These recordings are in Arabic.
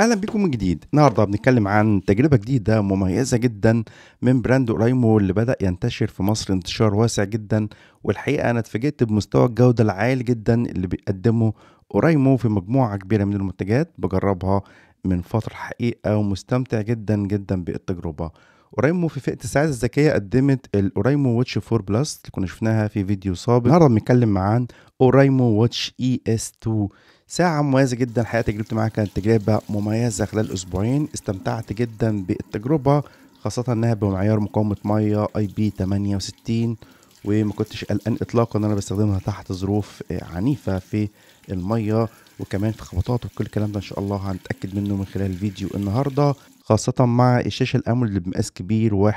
اهلا بيكم من جديد النهارده بنتكلم عن تجربه جديده مميزه جدا من براند اورايمو اللي بدا ينتشر في مصر انتشار واسع جدا والحقيقه انا اتفاجئت بمستوى الجوده العالي جدا اللي بيقدمه اورايمو في مجموعه كبيره من المنتجات بجربها من فتره حقيقه ومستمتع جدا جدا بالتجربه اورايمو في فئه الساعات الذكيه قدمت الاورايمو واتش 4 بلس اللي كنا شفناها في فيديو سابق النهارده بنتكلم عن اورايمو واتش اي اس 2 ساعة مميزة جدا حقيقة تجربتي معاها كانت تجربة مميزة خلال أسبوعين استمتعت جدا بالتجربة خاصة إنها بمعيار مقاومة مية أي بي 68 وما كنتش قلقان إطلاقا إن أنا بستخدمها تحت ظروف عنيفة في المية وكمان في خبطات وكل الكلام ده إن شاء الله هنتأكد منه من خلال الفيديو النهاردة خاصة مع الشاشة الأمولد اللي بمقاس كبير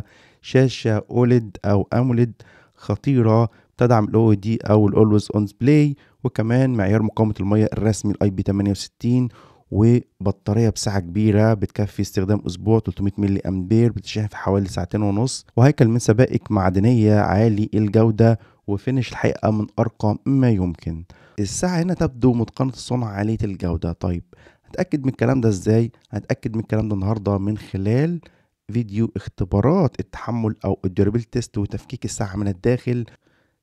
1.95 شاشة أوليد أو أمولد خطيرة تدعم الـ OLED أو الـ Always On Display وكمان معيار مقاومة المية الرسمي الاي بي 68 وبطارية بسعة كبيرة بتكفي استخدام أسبوع 300 ملي أمبير بتشحن في حوالي ساعتين ونص وهيكل من سبائك معدنية عالي الجودة وفينش الحقيقة من أرقى ما يمكن الساعة هنا تبدو متقنة الصنع عالية الجودة طيب هتأكد من الكلام ده إزاي؟ هتأكد من الكلام ده النهاردة من خلال فيديو اختبارات التحمل أو الديورابيل تيست وتفكيك الساعة من الداخل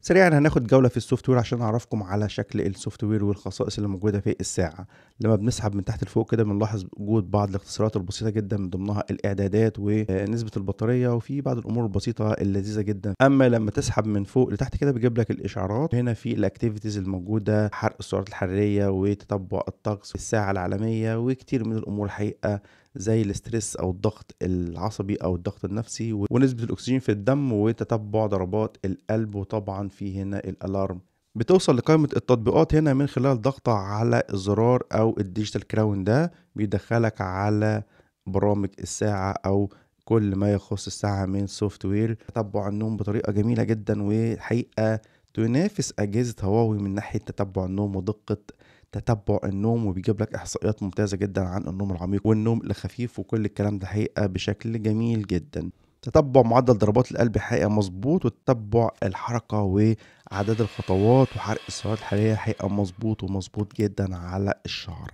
سريعا هناخد جوله في السوفت وير عشان اعرفكم على شكل السوفت وير والخصائص اللي موجوده في الساعه لما بنسحب من تحت لفوق كده بنلاحظ وجود بعض الاختصارات البسيطه جدا من ضمنها الاعدادات ونسبه البطاريه وفي بعض الامور البسيطه اللذيذه جدا اما لما تسحب من فوق لتحت كده بيجيب لك الاشعارات هنا في الاكتيفيتيز الموجوده حرق السعرات الحراريه وتتبع الطقس الساعه العالميه وكتير من الامور الحقيقه زي الاسترس او الضغط العصبي او الضغط النفسي ونسبه الاكسجين في الدم وتتبع ضربات القلب وطبعا في هنا الالارم بتوصل لقائمة التطبيقات هنا من خلال ضغطة على الزرار أو الديجيتال كراون ده بيدخلك على برامج الساعة أو كل ما يخص الساعة من سوفت وير تتبع النوم بطريقة جميلة جدا وحقيقة تنافس أجهزة هواوي من ناحية تتبع النوم ودقة تتبع النوم وبيجيب لك احصائيات ممتازه جدا عن النوم العميق والنوم الخفيف وكل الكلام ده حقيقه بشكل جميل جدا تتبع معدل ضربات القلب حقيقه مظبوط وتتبع الحركه وعدد الخطوات وحرق السعرات الحراريه حقيقه مظبوط ومظبوط جدا على الشعر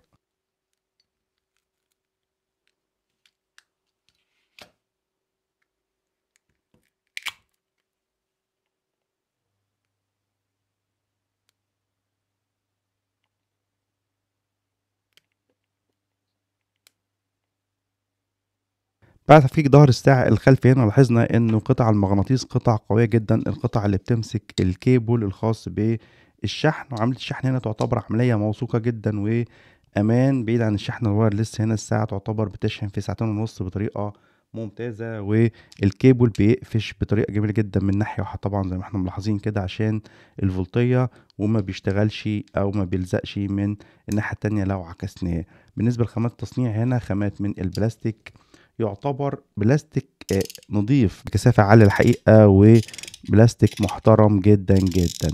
بعد فتفكيك ظهر الساعة الخلفي هنا لاحظنا انه قطع المغناطيس قطع قوية جدا القطع اللي بتمسك الكيبل الخاص بالشحن وعملية الشحن هنا تعتبر عملية موثوقة جدا وامان بعيد عن الشحن الوايرلس هنا الساعة تعتبر بتشحن في ساعتين ونص بطريقة ممتازة والكيبل بيقفش بطريقة جميلة جدا من ناحية واحدة طبعا زي ما احنا ملاحظين كده عشان الفولتية وما بيشتغلش او ما بيلزقش من الناحية التانية لو عكسناه بالنسبة لخامات التصنيع هنا خامات من البلاستيك يعتبر بلاستيك آه، نظيف بكثافة عالية الحقيقة وبلاستيك محترم جدا جدا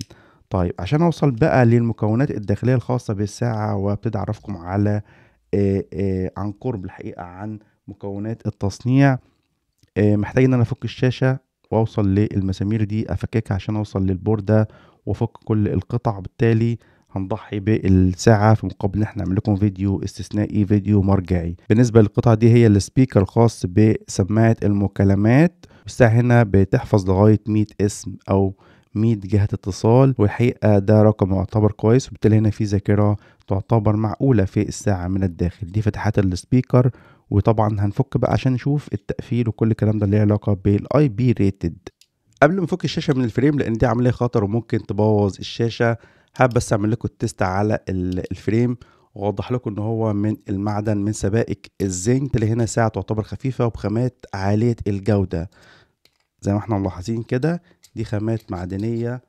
طيب عشان اوصل بقى للمكونات الداخلية الخاصة بالساعة وابتدي اعرفكم على عن آه، آه، قرب الحقيقة عن مكونات التصنيع محتاج ان انا افك الشاشة واوصل للمسامير دي افككها عشان اوصل للبوردة وافك كل القطع بالتالي هنضحي بالساعة في مقابل ان احنا نعمل لكم فيديو استثنائي فيديو مرجعي بالنسبة للقطعة دي هي السبيكر الخاص بسماعة المكالمات والساعة هنا بتحفظ لغاية 100 اسم او 100 جهة اتصال والحقيقة ده رقم يعتبر كويس وبالتالي هنا في ذاكرة تعتبر معقولة في الساعة من الداخل دي فتحات السبيكر وطبعا هنفك بقى عشان نشوف التقفيل وكل الكلام ده ليه علاقة بالاي بي ريتد قبل ما نفك الشاشة من الفريم لان دي عملية خطر وممكن تبوظ الشاشة حابب بس اعمل لكم التست على الفريم واوضح لكم ان هو من المعدن من سبائك الزنك اللي هنا ساعة تعتبر خفيفة وبخامات عالية الجودة زي ما احنا ملاحظين كده دي خامات معدنية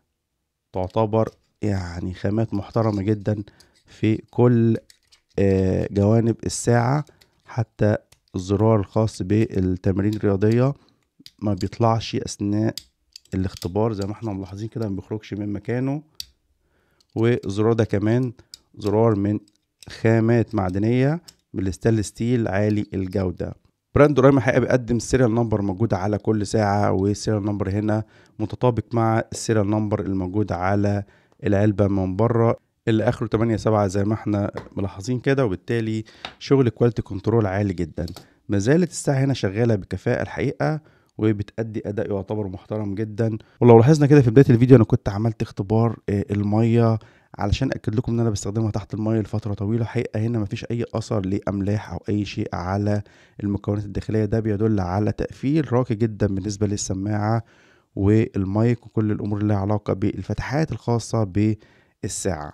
تعتبر يعني خامات محترمة جدا في كل آه، جوانب الساعة حتى الزرار الخاص بالتمارين الرياضية ما بيطلعش أثناء الاختبار زي ما احنا ملاحظين كده ما بيخرجش من مكانه والزرار ده كمان زرار من خامات معدنية بالستانلس ستيل عالي الجودة براند دورايما حقيقة بيقدم السيريال نمبر موجود على كل ساعة والسيريال نمبر هنا متطابق مع السيريال نمبر الموجود على العلبة من بره اللي اخره 8 7 زي ما احنا ملاحظين كده وبالتالي شغل كواليتي كنترول عالي جدا ما زالت الساعة هنا شغالة بكفاءة الحقيقة وبتأدي اداء يعتبر محترم جدا ولو لاحظنا كده في بدايه الفيديو انا كنت عملت اختبار آه، الميه علشان اكد لكم ان انا بستخدمها تحت الميه لفتره طويله حقيقه هنا مفيش اي اثر لاملاح او اي شيء على المكونات الداخليه ده بيدل على تقفيل راقي جدا بالنسبه للسماعه والمايك وكل الامور اللي لها علاقه بالفتحات الخاصه بالساعه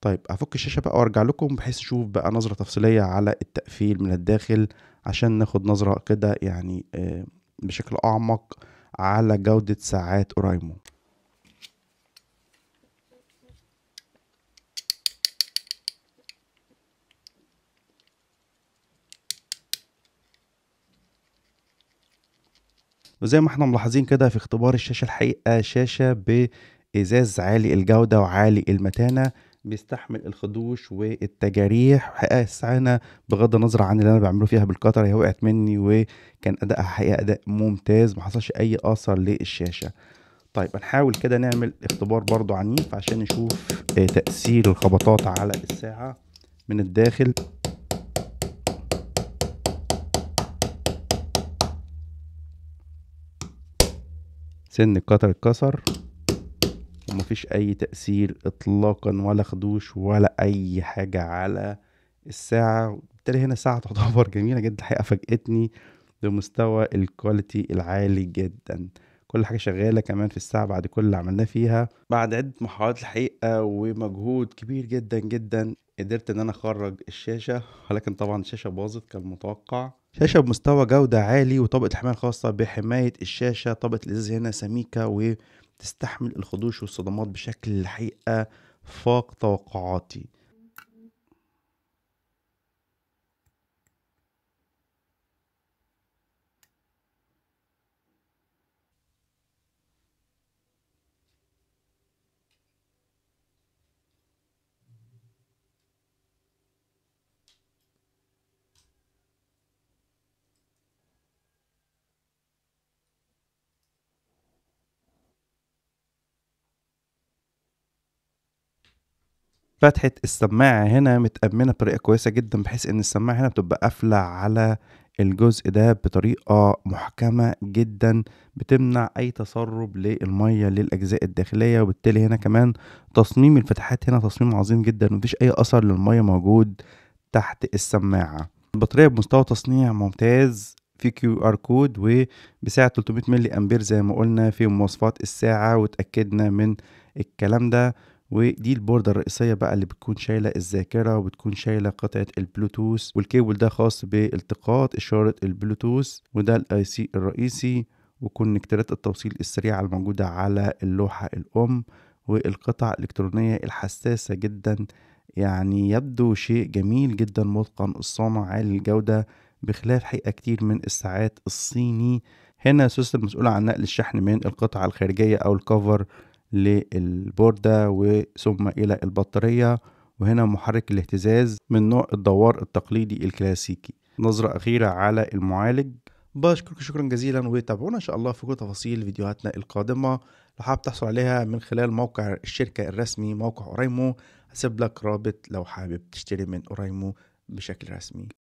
طيب افك الشاشه بقى وارجع لكم بحيث اشوف بقى نظره تفصيليه على التقفيل من الداخل عشان ناخد نظره كده يعني آه بشكل أعمق على جودة ساعات أورايمو وزي ما احنا ملاحظين كده في اختبار الشاشة الحقيقة شاشة بإزاز عالي الجودة وعالي المتانة بيستحمل الخدوش والتجاريح حقيقه بغض النظر عن اللي انا بعمله فيها بالقطر هي وقعت مني وكان ادائها حقيقه اداء ممتاز ما حصلش اي اثر للشاشه طيب هنحاول كده نعمل اختبار برضو عنيف عشان نشوف آه، تاثير الخبطات على الساعه من الداخل سن القطر اتكسر ومفيش اي تأثير اطلاقا ولا خدوش ولا اي حاجة على الساعة وبالتالي هنا ساعة تعتبر جميلة جدا الحقيقة فاجأتني بمستوى الكواليتي العالي جدا كل حاجة شغالة كمان في الساعة بعد كل اللي عملناه فيها بعد عدة محاولات الحقيقة ومجهود كبير جدا جدا قدرت ان انا اخرج الشاشة ولكن طبعا الشاشة باظت كالمتوقع شاشة بمستوى جودة عالي وطبقة الحماية الخاصة بحماية الشاشة طبقة الإزاز هنا سميكة و تستحمل الخدوش والصدمات بشكل الحقيقة فاق توقعاتي فتحه السماعه هنا متامنه بطريقه كويسه جدا بحيث ان السماعه هنا بتبقى قافله على الجزء ده بطريقة محكمة جدا بتمنع أي تسرب للمية للأجزاء الداخلية وبالتالي هنا كمان تصميم الفتحات هنا تصميم عظيم جدا مفيش أي أثر للمية موجود تحت السماعة البطارية بمستوى تصنيع ممتاز في كيو ار كود وبسعة 300 ملي امبير زي ما قلنا في مواصفات الساعة وتأكدنا من الكلام ده ودي البوردة الرئيسية بقى اللي بتكون شايلة الذاكرة وبتكون شايلة قطعة البلوتوث والكيبل ده خاص بالتقاط إشارة البلوتوث وده الاي سي الرئيسي وكونكترات التوصيل السريعة الموجودة على اللوحة الأم والقطع الإلكترونية الحساسة جدا يعني يبدو شيء جميل جدا متقن الصانع عالي الجودة بخلاف حقيقة كتير من الساعات الصيني هنا سوست المسؤولة عن نقل الشحن من القطعة الخارجية أو الكفر للبوردة وثم إلى البطارية وهنا محرك الاهتزاز من نوع الدوار التقليدي الكلاسيكي نظرة أخيرة على المعالج بشكرك شكرا جزيلا وتابعونا إن شاء الله في كل تفاصيل فيديوهاتنا القادمة لو حابب تحصل عليها من خلال موقع الشركة الرسمي موقع أوريمو هسيب لك رابط لو حابب تشتري من أوريمو بشكل رسمي